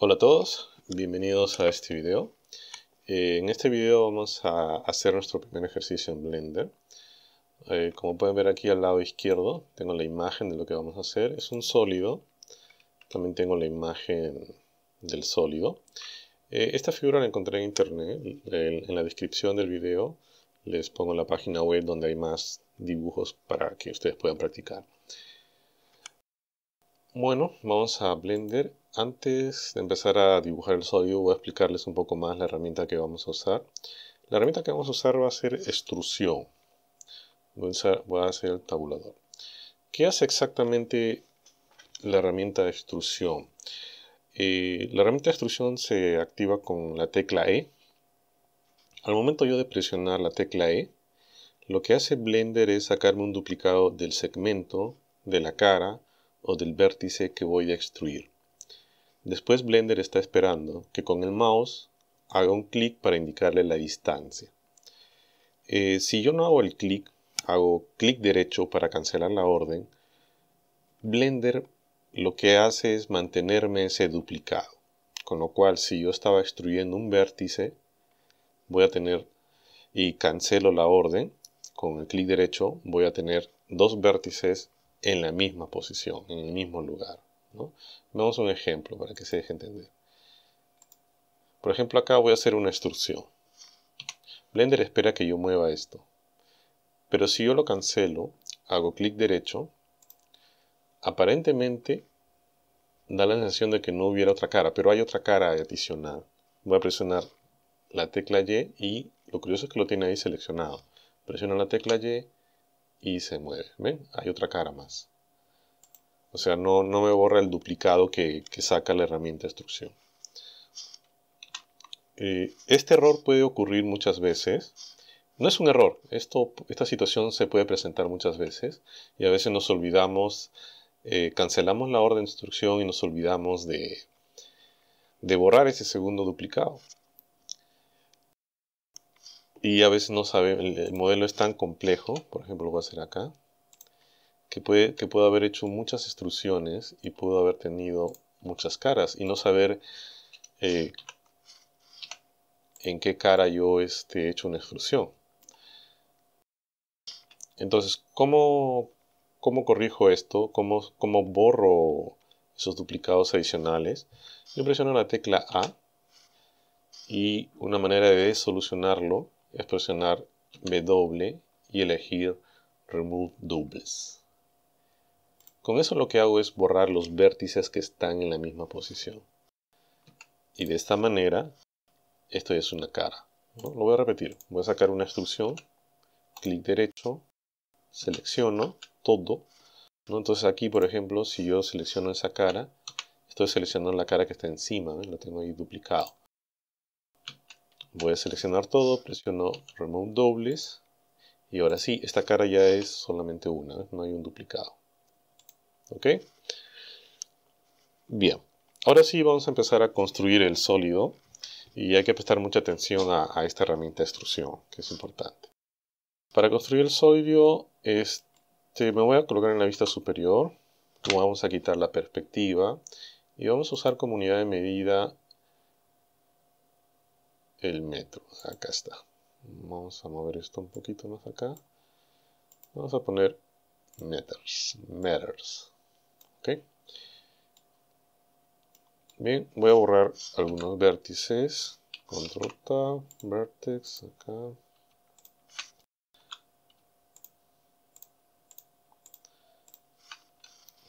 Hola a todos, bienvenidos a este video. Eh, en este video vamos a hacer nuestro primer ejercicio en Blender. Eh, como pueden ver aquí al lado izquierdo, tengo la imagen de lo que vamos a hacer. Es un sólido. También tengo la imagen del sólido. Eh, esta figura la encontré en internet. En, en la descripción del video les pongo la página web donde hay más dibujos para que ustedes puedan practicar. Bueno, vamos a Blender. Antes de empezar a dibujar el sodio, voy a explicarles un poco más la herramienta que vamos a usar. La herramienta que vamos a usar va a ser extrusión. Voy a, hacer el tabulador. ¿Qué hace exactamente la herramienta de extrusión? Eh, la herramienta de extrusión se activa con la tecla E. Al momento yo de presionar la tecla E, lo que hace Blender es sacarme un duplicado del segmento, de la cara, o del vértice que voy a extruir. Después Blender está esperando que con el mouse haga un clic para indicarle la distancia. Eh, si yo no hago el clic, hago clic derecho para cancelar la orden, Blender lo que hace es mantenerme ese duplicado. Con lo cual, si yo estaba extruyendo un vértice, voy a tener y cancelo la orden, con el clic derecho voy a tener dos vértices en la misma posición, en el mismo lugar. Vamos a un ejemplo para que se deje entender. Por ejemplo, acá voy a hacer una extrusión. Blender espera que yo mueva esto. Pero si yo lo cancelo, hago clic derecho, aparentemente da la sensación de que no hubiera otra cara, pero hay otra cara adicional. Voy a presionar la tecla Y y lo curioso es que lo tiene ahí seleccionado. Presiono la tecla Y y se mueve. ¿Ven? Hay otra cara más. O sea, no, me borra el duplicado que, saca la herramienta de instrucción eh, este error puede ocurrir muchas veces. No es un error, Esto, esta situación se puede presentar muchas veces y a veces nos olvidamos, eh, cancelamos la orden de instrucción y nos olvidamos de, de borrar ese segundo duplicado y a veces no sabe, el, modelo es tan complejo, por ejemplo lo voy a hacer acá, que, puede, que puedo haber hecho muchas extrusiones y puedo haber tenido muchas caras y no saber eh, en qué cara yo este, he hecho una extrusión. Entonces, ¿cómo, cómo corrijo esto? ¿Cómo, ¿Cómo borro esos duplicados adicionales? Yo presiono la tecla A y una manera de solucionarlo es presionar W y elegir Remove Doubles. Con eso lo que hago es borrar los vértices que están en la misma posición. Y de esta manera, esto es una cara. Lo voy a repetir. Voy a sacar una instrucción, clic derecho, selecciono todo. ¿no? Entonces aquí, por ejemplo, si yo selecciono esa cara, estoy seleccionando la cara que está encima, lo la tengo ahí duplicado. Voy a seleccionar todo, presiono Remove Dobles. Y ahora sí, esta cara ya es solamente una, no hay un duplicado. ¿Ok? Bien. Ahora sí vamos a empezar a construir el sólido. Y hay que prestar mucha atención a, esta herramienta de extrusión, que es importante. Para construir el sólido, este, me voy a colocar en la vista superior. Vamos a quitar la perspectiva. Y vamos a usar como unidad de medida el metro. Acá está. Vamos a mover esto un poquito más acá. Vamos a poner meters. Meters. ¿Ok? Bien, voy a borrar algunos vértices. Control Tab, Vertex, acá.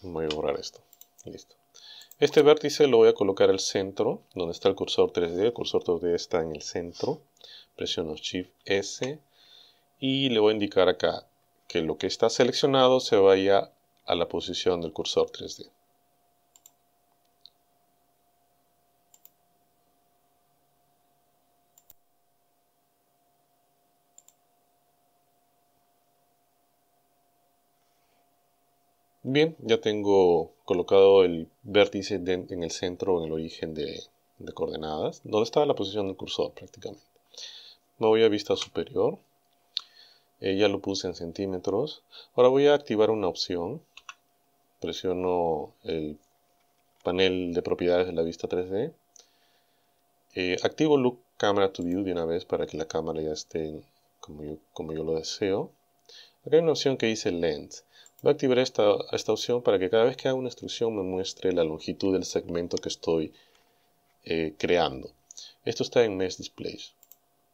Voy a borrar esto. Listo. Este vértice lo voy a colocar al centro, donde está el cursor 3D. El cursor 3D está en el centro. Presiono Shift S y le voy a indicar acá que lo que está seleccionado se vaya a la posición del cursor 3D. Bien, ya tengo colocado el vértice en el centro, en el origen de, coordenadas, donde está la posición del cursor prácticamente. Me voy a vista superior, eh, ya lo puse en centímetros. Ahora voy a activar una opción, presiono el panel de propiedades de la vista 3D, eh, activo Look Camera to View de una vez para que la cámara ya esté como yo, como yo lo deseo. Acá hay una opción que dice Lens. Voy a activar esta, opción para que cada vez que haga una instrucción me muestre la longitud del segmento que estoy eh, creando. Esto está en Mesh Displays.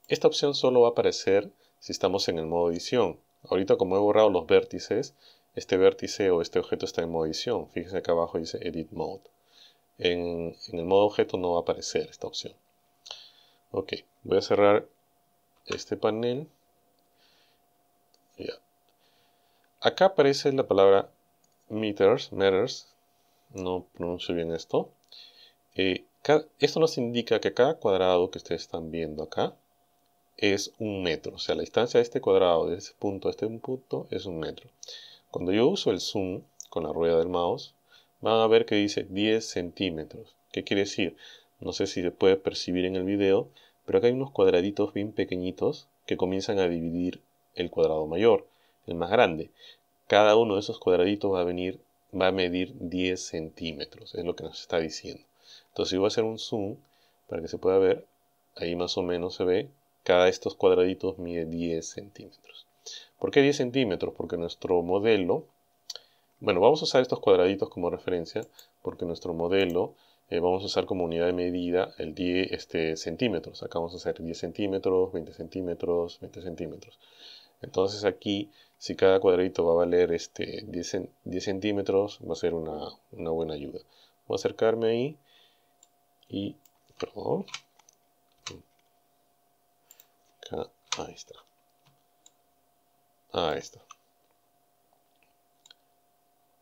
Esta opción solo va a aparecer si estamos en el modo edición. Ahorita como he borrado los vértices, este vértice o este objeto está en modo edición. Fíjense acá abajo dice Edit Mode. En, en el modo objeto no va a aparecer esta opción. Ok, voy a cerrar este panel. Acá aparece la palabra meters, meters, no pronuncio bien esto. Eh, esto nos indica que cada cuadrado que ustedes están viendo acá es un metro. O sea, la distancia de este cuadrado, de este punto a este punto, es un metro. Cuando yo uso el zoom con la rueda del mouse, van a ver que dice 10 centímetros. ¿Qué quiere decir? No sé si se puede percibir en el video, pero acá hay unos cuadraditos bien pequeñitos que comienzan a dividir el cuadrado mayor el más grande. Cada uno de esos cuadraditos va a venir, va a medir 10 centímetros, es lo que nos está diciendo. Entonces yo voy a hacer un zoom para que se pueda ver, ahí más o menos se ve, cada de estos cuadraditos mide 10 centímetros. ¿Por qué 10 centímetros? Porque nuestro modelo, bueno, vamos a usar estos cuadraditos como referencia, porque nuestro modelo eh, vamos a usar como unidad de medida el 10 este, centímetros. Acá vamos a hacer 10 centímetros, 20 centímetros, 20 centímetros. Entonces aquí si cada cuadradito va a valer este 10, centímetros, va a ser una, una, buena ayuda. Voy a acercarme ahí y, perdón, acá, ahí está. Ahí está.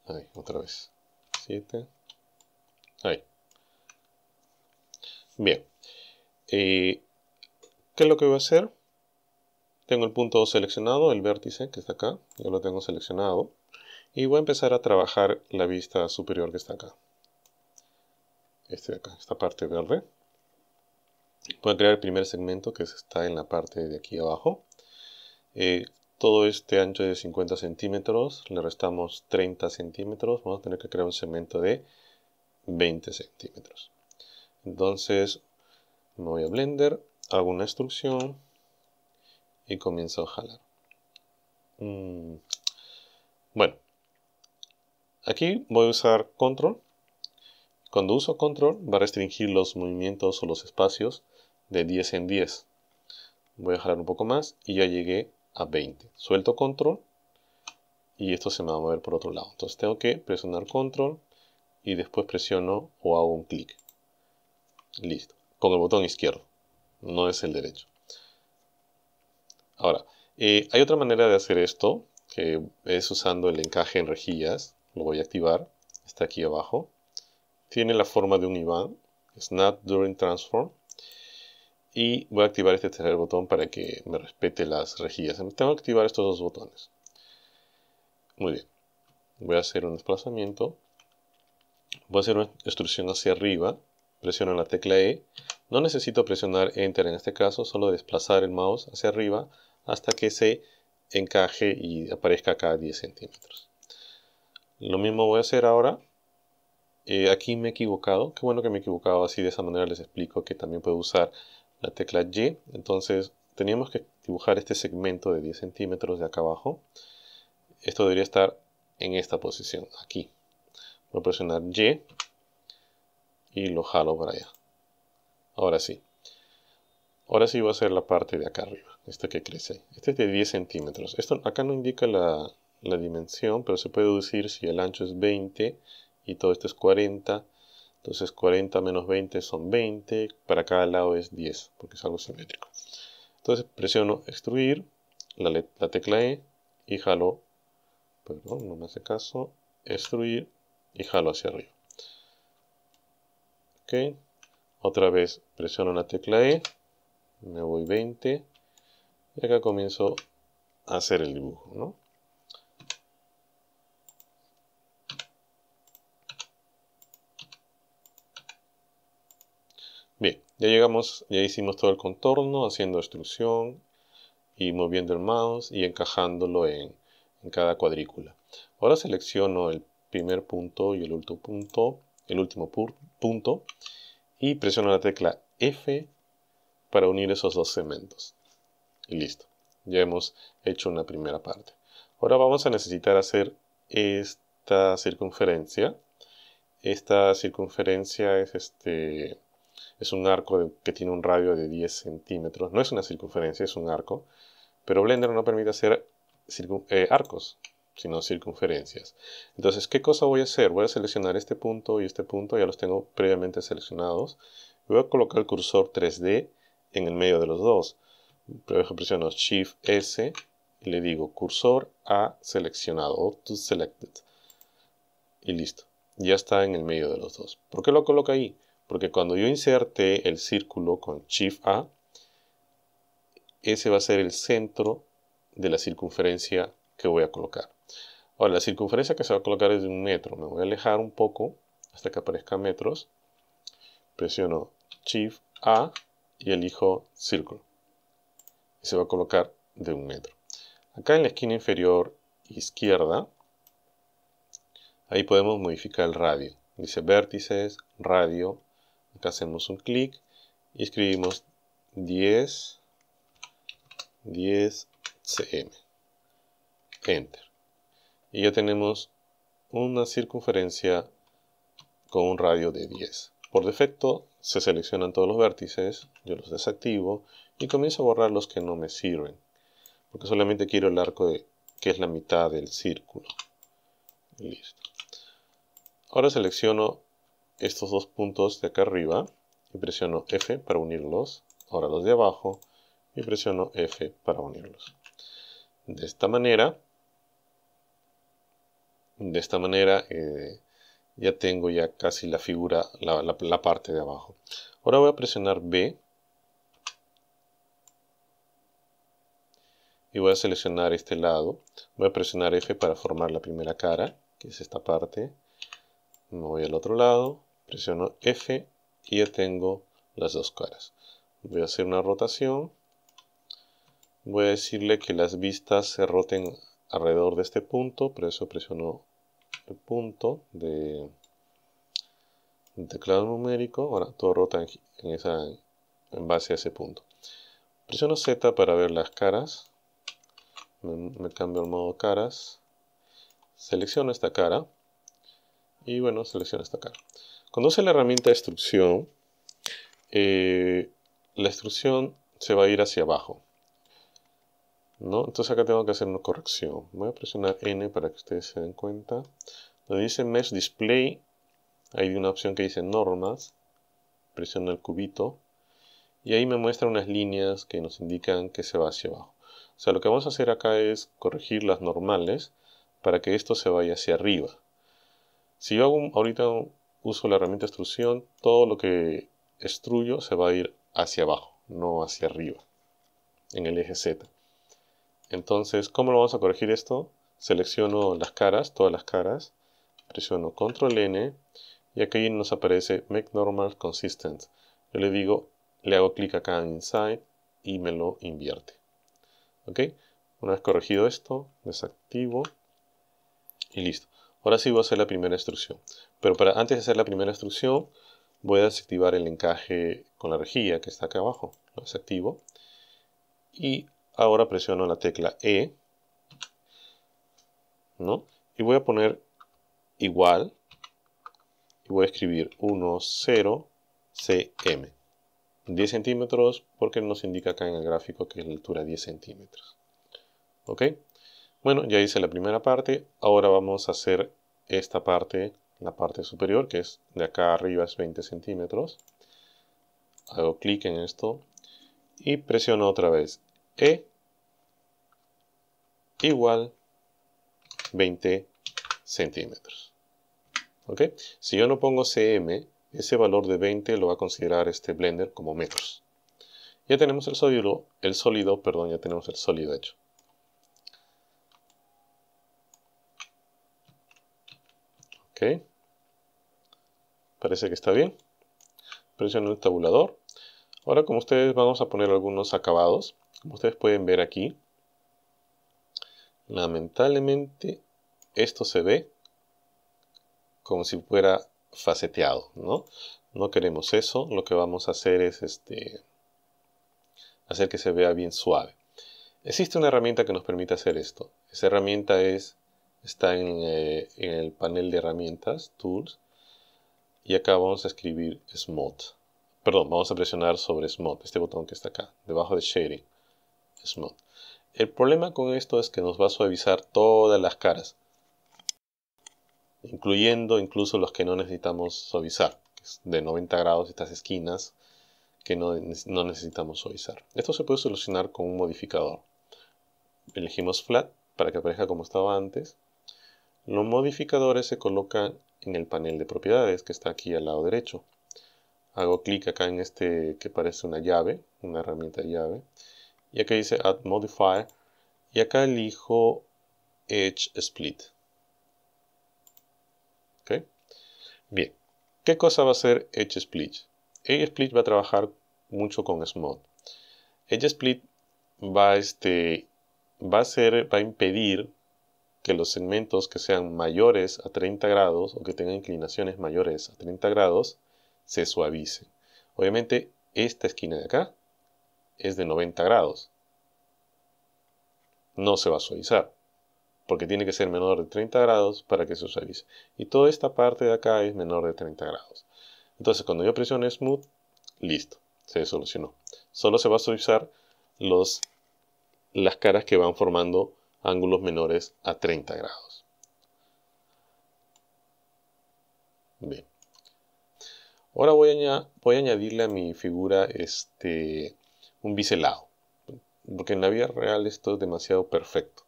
Ahí, otra vez. 7. Ahí. Bien. Eh, ¿Qué es lo que voy a hacer? Tengo el punto seleccionado, el vértice que está acá, yo lo tengo seleccionado. Y voy a empezar a trabajar la vista superior que está acá. Este acá, esta parte verde. Voy a crear el primer segmento que está en la parte de aquí abajo. Eh, todo este ancho de 50 centímetros, le restamos 30 centímetros, vamos a tener que crear un segmento de 20 centímetros. Entonces, me voy a Blender, hago una instrucción, y comienzo a jalar. Mm. Bueno, aquí voy a usar control. Cuando uso control va a restringir los movimientos o los espacios de 10 en 10. Voy a jalar un poco más y ya llegué a 20. Suelto control y esto se me va a mover por otro lado. Entonces tengo que presionar control y después presiono o hago un clic. Listo. Con el botón izquierdo, no es el derecho. Ahora, eh, hay otra manera de hacer esto, que es usando el encaje en rejillas. Lo voy a activar. Está aquí abajo. Tiene la forma de un IBAN. Snap During Transform. Y voy a activar este tercer botón para que me respete las rejillas. Tengo que activar estos dos botones. Muy bien. Voy a hacer un desplazamiento. Voy a hacer una extrusión hacia arriba. Presiono la tecla E. No necesito presionar Enter en este caso, solo desplazar el mouse hacia arriba hasta que se encaje y aparezca acá 10 centímetros. Lo mismo voy a hacer ahora. Eh, aquí me he equivocado. Qué bueno que me he equivocado. Así de esa manera les explico que también puedo usar la tecla Y. Entonces teníamos que dibujar este segmento de 10 centímetros de acá abajo. Esto debería estar en esta posición, aquí. Voy a presionar Y y lo jalo para allá. Ahora sí. Ahora sí voy a hacer la parte de acá arriba este que crece. Este es de 10 centímetros. Esto acá no indica la, dimensión, pero se puede deducir si el ancho es 20 y todo esto es 40. Entonces 40 menos 20 son 20, para cada lado es 10, porque es algo simétrico. Entonces presiono extruir, la, la tecla E y jalo, perdón, no me hace caso, extruir y jalo hacia arriba. Ok, otra vez presiono la tecla E, me voy 20, y acá comienzo a hacer el dibujo, Bien, ya llegamos, ya hicimos todo el contorno haciendo extrusión y moviendo el mouse y encajándolo en, cada cuadrícula. Ahora selecciono el primer punto y el último punto, el último punto y presiono la tecla F para unir esos dos segmentos. Y listo. Ya hemos hecho una primera parte. Ahora vamos a necesitar hacer esta circunferencia. Esta circunferencia es este es un arco que tiene un radio de 10 centímetros. No es una circunferencia, es un arco. Pero Blender no permite hacer eh, arcos, sino circunferencias. Entonces, ¿qué cosa voy a hacer? Voy a seleccionar este punto y este punto, ya los tengo previamente seleccionados. Voy a colocar el cursor 3D en el medio de los dos presiono Shift S y le digo cursor a seleccionado o selected y listo. Ya está en el medio de los dos. ¿Por qué lo coloco ahí? Porque cuando yo inserte el círculo con Shift A, ese va a ser el centro de la circunferencia que voy a colocar. Ahora, la circunferencia que se va a colocar es de un metro. Me voy a alejar un poco hasta que aparezca metros. Presiono Shift A y elijo círculo y se va a colocar de un metro. Acá en la esquina inferior izquierda, ahí podemos modificar el radio. Dice vértices, radio, acá hacemos un clic y escribimos 10, 10 cm. Enter. Y ya tenemos una circunferencia con un radio de 10. Por defecto se seleccionan todos los vértices, yo los desactivo y comienzo a borrar los que no me sirven, porque solamente quiero el arco de, que es la mitad del círculo. Listo. Ahora selecciono estos dos puntos de acá arriba y presiono F para unirlos. Ahora los de abajo y presiono F para unirlos. De esta manera, de esta manera eh, ya tengo ya casi la figura, la parte de abajo. Ahora voy a presionar B y voy a seleccionar este lado. Voy a presionar F para formar la primera cara, que es esta parte. Me voy al otro lado, presiono F y ya tengo las dos caras. Voy a hacer una rotación. Voy a decirle que las vistas se roten alrededor de este punto, por eso presiono el punto de, teclado numérico. Ahora todo rota en base a ese punto. Presiono Z para ver las caras me, cambio al modo caras, selecciono esta cara y bueno, selecciono esta cara. Cuando la herramienta extrusión, eh, la instrucción se va a ir hacia abajo. ¿no? Entonces acá tengo que hacer una corrección. Voy a presionar N para que ustedes se den cuenta. Donde dice Mesh Display, hay una opción que dice Normas. Presiono el cubito. Y ahí me muestra unas líneas que nos indican que se va hacia abajo. O sea, lo que vamos a hacer acá es corregir las normales para que esto se vaya hacia arriba. Si yo hago ahorita uso la herramienta extrusión, todo lo que extruyo se va a ir hacia abajo, no hacia arriba, en el eje Z. Entonces, ¿cómo lo vamos a corregir esto? Selecciono las caras, todas las caras, presiono Control N y aquí nos aparece Make Normal Consistent. Yo le digo, le hago clic acá en Inside y me lo invierte. Una vez corregido esto, desactivo y listo. Ahora sí voy a hacer la primera instrucción. Pero para antes de hacer la primera instrucción, voy a desactivar el encaje con la rejilla que está acá abajo. Lo desactivo. Y ahora presiono la tecla E. ¿no? Y voy a poner igual. Y voy a escribir 10 cm. 10 centímetros porque nos indica acá en el gráfico que es la altura 10 centímetros. ¿Ok? Bueno, ya hice la primera parte. Ahora vamos a hacer esta parte, la parte superior, que es de acá arriba es 20 centímetros. Hago clic en esto y presiono otra vez E igual 20 centímetros. ¿Ok? Si yo no pongo CM, ese valor de 20 lo va a considerar este Blender como metros. Ya tenemos el sólido, el sólido, perdón, ya tenemos el sólido hecho. Ok. Parece que está bien. Presiono el tabulador. Ahora como ustedes vamos a poner algunos acabados. Como ustedes pueden ver aquí. Lamentablemente esto se ve como si fuera faceteado, ¿no? No queremos eso, lo que vamos a hacer es este, hacer que se vea bien suave. Existe una herramienta que nos permite hacer esto. Esa herramienta es, está en, eh, el panel de herramientas, Tools, y acá vamos a escribir Smooth. Perdón, vamos a presionar sobre Smooth, este botón que está acá, debajo de Shading, Smooth. El problema con esto es que nos va a suavizar todas las caras incluyendo incluso los que no necesitamos suavizar, de 90 grados estas esquinas que no, necesitamos suavizar. Esto se puede solucionar con un modificador. Elegimos flat para que aparezca como estaba antes. Los modificadores se colocan en el panel de propiedades que está aquí al lado derecho. Hago clic acá en este que parece una llave, una herramienta llave. Y acá dice Add Modifier. Y acá elijo Edge Split. Bien, ¿qué cosa va a hacer Edge Split? Edge Split va a trabajar mucho con Smod. Edge Split va, este, va a impedir que los segmentos que sean mayores a 30 grados o que tengan inclinaciones mayores a 30 grados se suavicen. Obviamente, esta esquina de acá es de 90 grados. No se va a suavizar porque tiene que ser menor de 30 grados para que se visualice. Y toda esta parte de acá es menor de 30 grados. Entonces cuando yo presione Smooth, listo, se solucionó. Solo se va a solucionar los, las caras que van formando ángulos menores a 30 grados. Bien. Ahora voy a, voy a añadirle a mi figura este, un biselado, porque en la vida real esto es demasiado perfecto.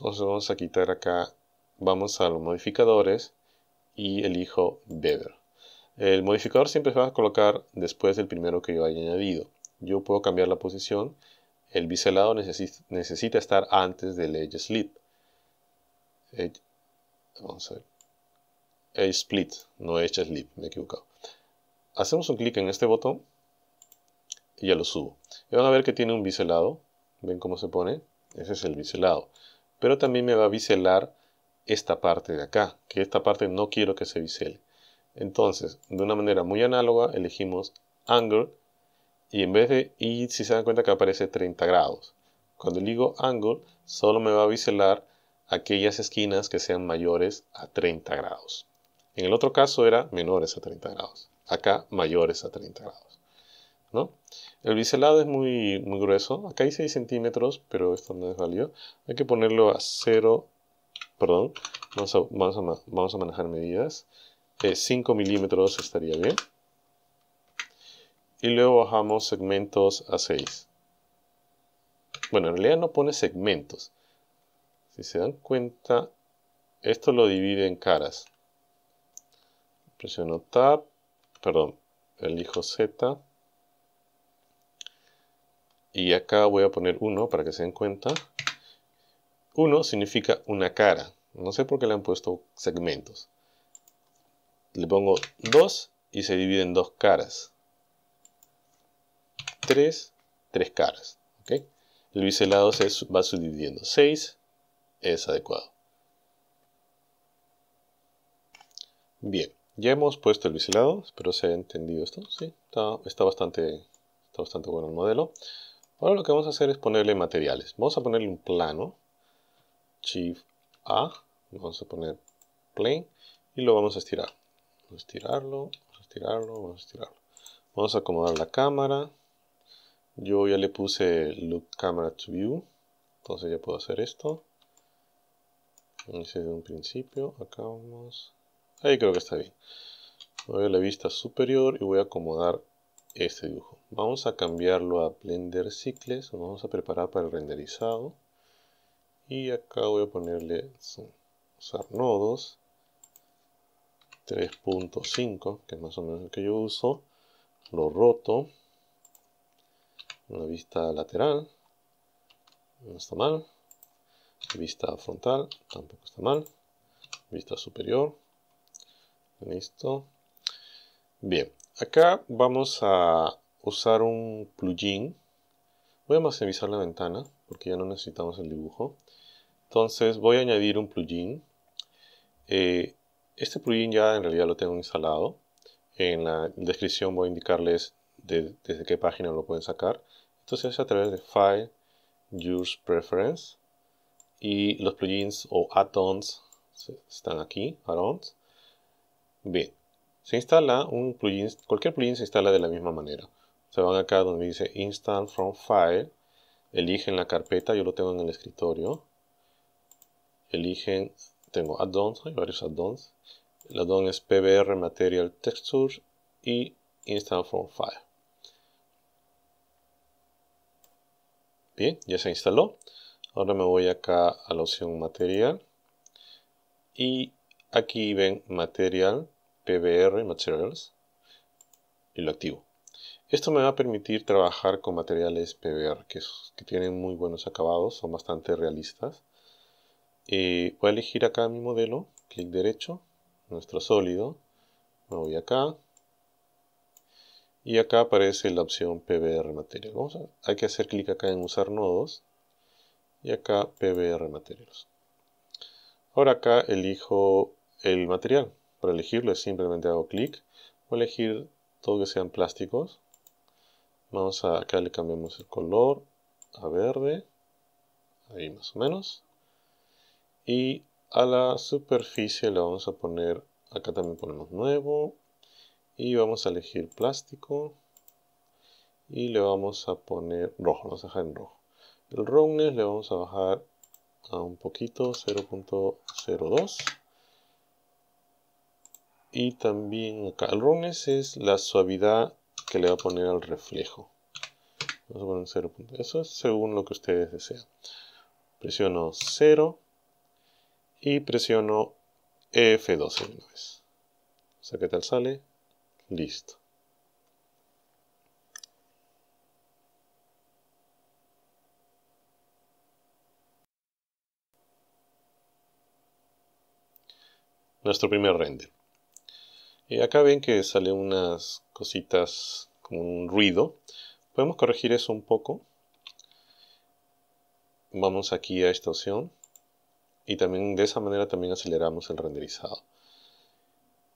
Entonces vamos a quitar acá, vamos a los modificadores y elijo Bever. El modificador siempre se va a colocar después del primero que yo haya añadido. Yo puedo cambiar la posición. El biselado necesita, estar antes del Edge Slip. vamos a ver. Edge Split, no Edge Slip, me he equivocado. Hacemos un clic en este botón y ya lo subo. Y van a ver que tiene un biselado. ¿Ven cómo se pone? Ese es el biselado pero también me va a biselar esta parte de acá, que esta parte no quiero que se bisele. Entonces, de una manera muy análoga, elegimos Angle y en vez de, y si se dan cuenta que aparece 30 grados. Cuando digo Angle, solo me va a biselar aquellas esquinas que sean mayores a 30 grados. En el otro caso era menores a 30 grados. Acá mayores a 30 grados. El biselado es muy, grueso, acá hay 6 centímetros, pero esto no es válido. Hay que ponerlo a 0, perdón, vamos a, manejar medidas. 5 eh, milímetros estaría bien. Y luego bajamos segmentos a 6. Bueno, en realidad no pone segmentos. Si se dan cuenta, esto lo divide en caras. Presiono Tab, perdón, elijo Z y acá voy a poner 1 para que se den cuenta. 1 significa una cara. No sé por qué le han puesto segmentos. Le pongo 2 y se divide en dos caras. 3, 3 caras. El biselado se va subdividiendo. 6 es adecuado. Bien, ya hemos puesto el biselado. Espero se haya entendido esto. Sí, está bastante, está bastante bueno el modelo. Ahora lo que vamos a hacer es ponerle materiales. Vamos a ponerle un plano. Shift A. Vamos a poner plane. Y lo vamos a estirar. Vamos a estirarlo, vamos a estirarlo, vamos a estirarlo. Vamos a acomodar la cámara. Yo ya le puse look camera to view. Entonces ya puedo hacer esto. Hice de un principio. Acá vamos. Ahí creo que está bien. Voy a la vista superior y voy a acomodar este dibujo. Vamos a cambiarlo a Blender Cycles, lo vamos a preparar para el renderizado. Y acá voy a ponerle usar nodos 3.5, que es más o menos el que yo uso. Lo roto. Una vista lateral. No está mal. Vista frontal. Tampoco está mal. Vista superior. Listo. Bien, Acá vamos a usar un plugin. Voy a maximizar la ventana porque ya no necesitamos el dibujo. Entonces voy a añadir un plugin. Eh, este plugin ya en realidad lo tengo instalado. En la descripción voy a indicarles desde qué página lo pueden sacar. Esto se hace a través de File, Use Preference y los plugins o add-ons están aquí, add se instala un plugin, cualquier plugin se instala de la misma manera. Se van acá donde dice install from file, eligen la carpeta, yo lo tengo en el escritorio. Eligen, tengo add-ons, hay varios add-ons. El add-on es PBR Material Texture y install from file. Bien, ya se instaló. Ahora me voy acá a la opción material y aquí ven material PBR Materials y lo activo. Esto me va a permitir trabajar con materiales PBR que, tienen muy buenos acabados, son bastante realistas. Eh, voy a elegir acá mi modelo, clic derecho, nuestro sólido, me voy acá y acá aparece la opción PBR Material. hay que hacer clic acá en usar nodos y acá PBR Materials. Ahora acá elijo el material. Para elegirlo simplemente hago clic. Voy a elegir todo que sean plásticos. Vamos a acá le cambiamos el color a verde. Ahí más o menos. Y a la superficie le vamos a poner, acá también ponemos nuevo. Y vamos a elegir plástico. Y le vamos a poner rojo, vamos a dejar en rojo. El roughness le vamos a bajar a un poquito, 0.02 y también acá. El runes es la suavidad que le va a poner al reflejo. Vamos a poner 0. Eso es según lo que ustedes desean. Presiono 0 y presiono F12 de una vez. O sea, ¿qué tal sale? Listo. Nuestro primer render. Y acá ven que sale unas cositas como un ruido. Podemos corregir eso un poco. Vamos aquí a esta opción. Y también de esa manera también aceleramos el renderizado.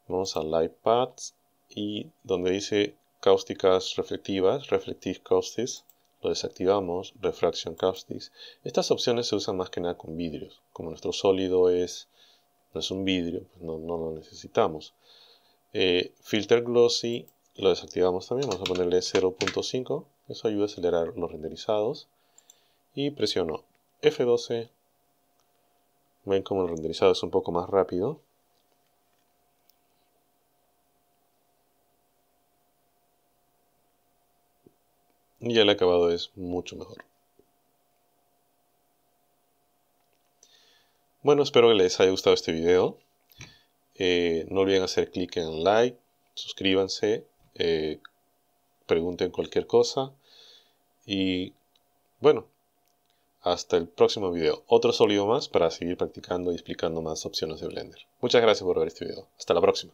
Vamos a Light Paths y donde dice cáusticas reflectivas, Reflective Caustics, lo desactivamos, Refraction Caustics. Estas opciones se usan más que nada con vidrios. Como nuestro sólido es, no es un vidrio, pues no lo necesitamos. Eh, filter Glossy lo desactivamos también, vamos a ponerle 0.5, eso ayuda a acelerar los renderizados. Y presiono F12, ven como el renderizado es un poco más rápido. Y el acabado es mucho mejor. Bueno, espero que les haya gustado este video. Eh, no olviden hacer clic en like, suscríbanse, eh, pregunten cualquier cosa. Y bueno, hasta el próximo video. Otro sólido más para seguir practicando y explicando más opciones de Blender. Muchas gracias por ver este video. Hasta la próxima.